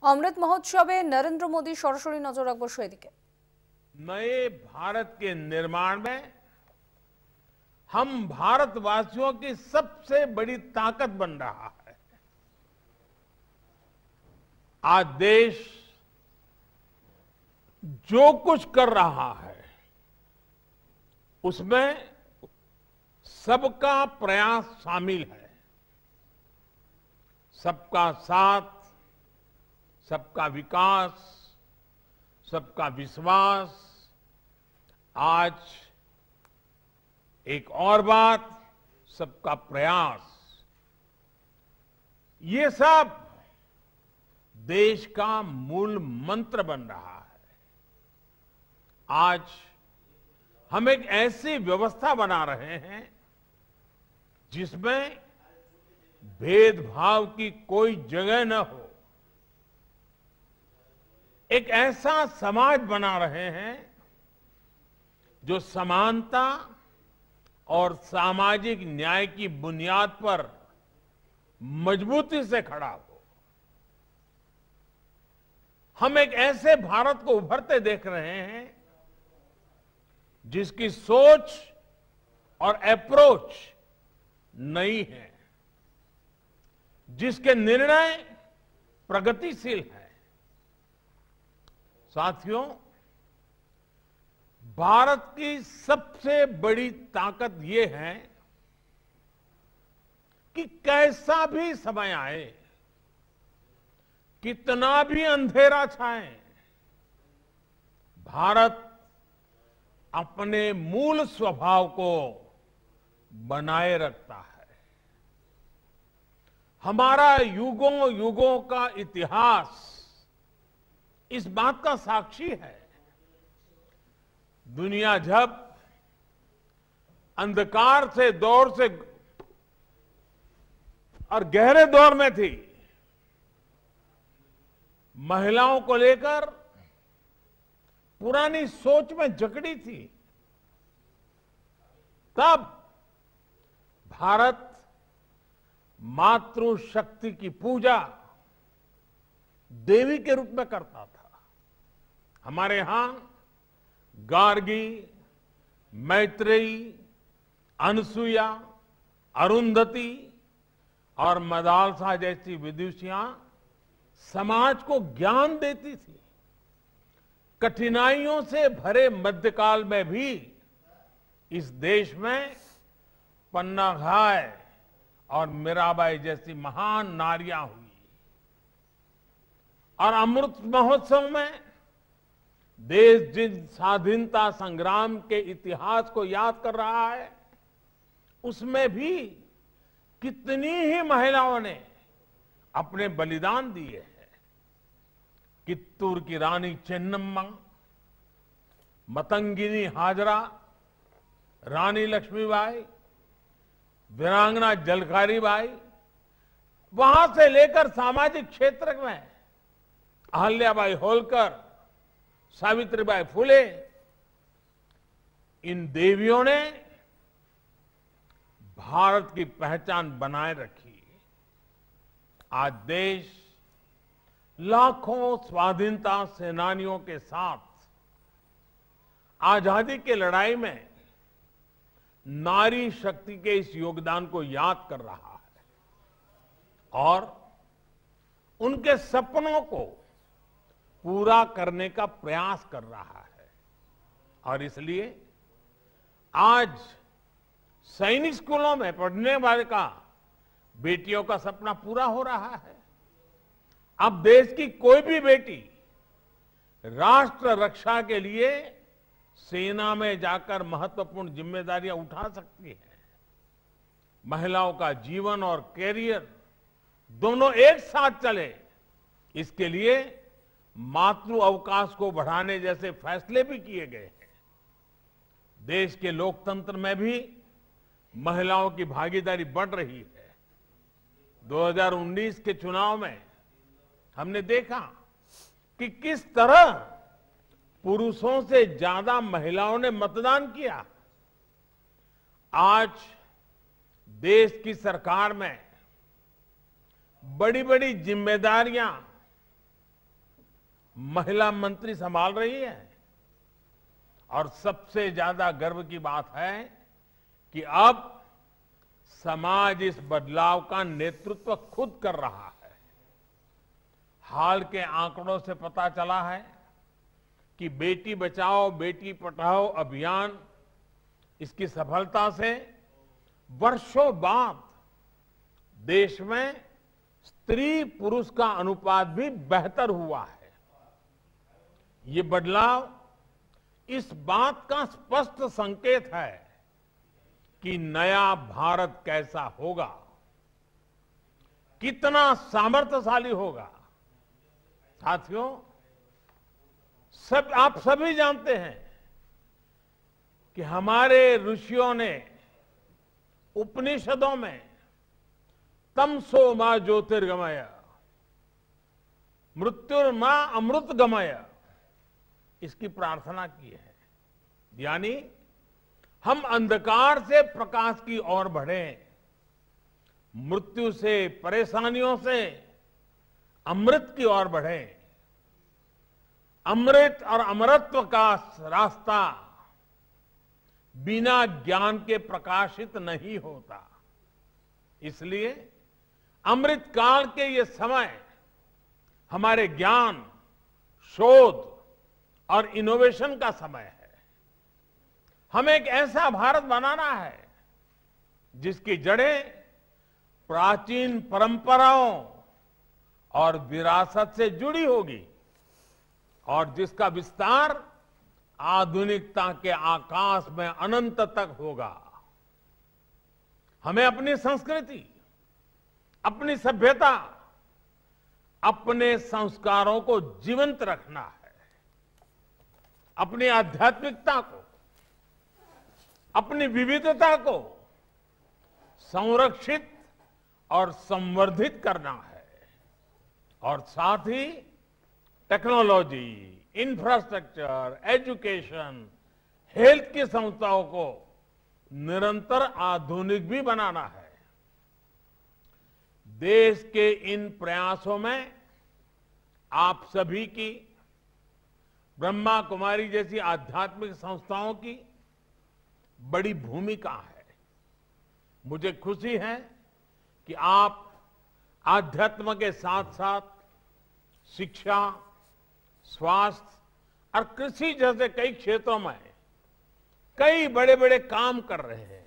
অমৃত नरेंद्र मोदी মোদী नजर নজর রাখবো সেদিকে नए भारत के निर्माण में हम भारतवासियों की सबसे बड़ी ताकत बन रहा है आज देश जो कुछ कर रहा है उसमें सबका प्रयास शामिल है सबका साथ सबका विकास सबका विश्वास आज एक और बात सबका प्रयास ये सब देश का मूल मंत्र बन रहा है आज हम एक ऐसी व्यवस्था बना रहे हैं जिसमें भेदभाव की कोई जगह न हो एक ऐसा समाज बना रहे हैं जो समानता और सामाजिक न्याय की बुनियाद पर मजबूती से खड़ा हो हम एक ऐसे भारत को उभरते देख रहे हैं जिसकी सोच और अप्रोच नई है जिसके निर्णय प्रगतिशील है साथियों भारत की सबसे बड़ी ताकत ये है कि कैसा भी समय आए कितना भी अंधेरा छाए भारत अपने मूल स्वभाव को बनाए रखता है हमारा युगों युगों का इतिहास इस बात का साक्षी है दुनिया जब अंधकार से दौर से और गहरे दौर में थी महिलाओं को लेकर पुरानी सोच में जकड़ी थी तब भारत मातृशक्ति की पूजा देवी के रूप में करता था हमारे यहां गार्गी मैत्रेयी अनसुया अरुंधति और मदालसा जैसी विदुषियां समाज को ज्ञान देती थी कठिनाइयों से भरे मध्यकाल में भी इस देश में पन्ना घाय और मीराबाई जैसी महान नारियां हुई और अमृत महोत्सव में देश जिन स्वाधीनता संग्राम के इतिहास को याद कर रहा है उसमें भी कितनी ही महिलाओं ने अपने बलिदान दिए हैं कित्तूर की रानी चेन्नम्मा मतंगिनी हाजरा रानी लक्ष्मीबाई वीरांगना जलकारी बाई वहां से लेकर सामाजिक क्षेत्र में अहल्याबाई होलकर सावित्रीबाई फुले इन देवियों ने भारत की पहचान बनाए रखी आज देश लाखों स्वाधीनता सेनानियों के साथ आजादी की लड़ाई में नारी शक्ति के इस योगदान को याद कर रहा है और उनके सपनों को पूरा करने का प्रयास कर रहा है और इसलिए आज सैनिक स्कूलों में पढ़ने वाले का बेटियों का सपना पूरा हो रहा है अब देश की कोई भी बेटी राष्ट्र रक्षा के लिए सेना में जाकर महत्वपूर्ण जिम्मेदारियां उठा सकती है महिलाओं का जीवन और कैरियर दोनों एक साथ चले इसके लिए मातृ अवकाश को बढ़ाने जैसे फैसले भी किए गए हैं देश के लोकतंत्र में भी महिलाओं की भागीदारी बढ़ रही है 2019 के चुनाव में हमने देखा कि किस तरह पुरुषों से ज्यादा महिलाओं ने मतदान किया आज देश की सरकार में बड़ी बड़ी जिम्मेदारियां महिला मंत्री संभाल रही है और सबसे ज्यादा गर्व की बात है कि अब समाज इस बदलाव का नेतृत्व खुद कर रहा है हाल के आंकड़ों से पता चला है कि बेटी बचाओ बेटी पढ़ाओ अभियान इसकी सफलता से वर्षों बाद देश में स्त्री पुरुष का अनुपात भी बेहतर हुआ है ये बदलाव इस बात का स्पष्ट संकेत है कि नया भारत कैसा होगा कितना सामर्थ्यशाली होगा साथियों सब आप सभी जानते हैं कि हमारे ऋषियों ने उपनिषदों में तमसो मां ज्योतिर्गमय मृत्युर्मा अमृत गमया इसकी प्रार्थना की है यानी हम अंधकार से प्रकाश की ओर बढ़े मृत्यु से परेशानियों से अमृत की ओर बढ़े अमृत और अमरत्व का रास्ता बिना ज्ञान के प्रकाशित नहीं होता इसलिए अमृत काल के ये समय हमारे ज्ञान शोध और इनोवेशन का समय है हमें एक ऐसा भारत बनाना है जिसकी जड़ें प्राचीन परंपराओं और विरासत से जुड़ी होगी और जिसका विस्तार आधुनिकता के आकाश में अनंत तक होगा हमें अपनी संस्कृति अपनी सभ्यता अपने संस्कारों को जीवंत रखना है अपनी आध्यात्मिकता को अपनी विविधता को संरक्षित और संवर्धित करना है और साथ ही टेक्नोलॉजी इंफ्रास्ट्रक्चर एजुकेशन हेल्थ की संस्थाओं को निरंतर आधुनिक भी बनाना है देश के इन प्रयासों में आप सभी की ब्रह्मा कुमारी जैसी आध्यात्मिक संस्थाओं की बड़ी भूमिका है मुझे खुशी है कि आप आध्यात्म के साथ साथ शिक्षा स्वास्थ्य और कृषि जैसे कई क्षेत्रों में कई बड़े बड़े काम कर रहे हैं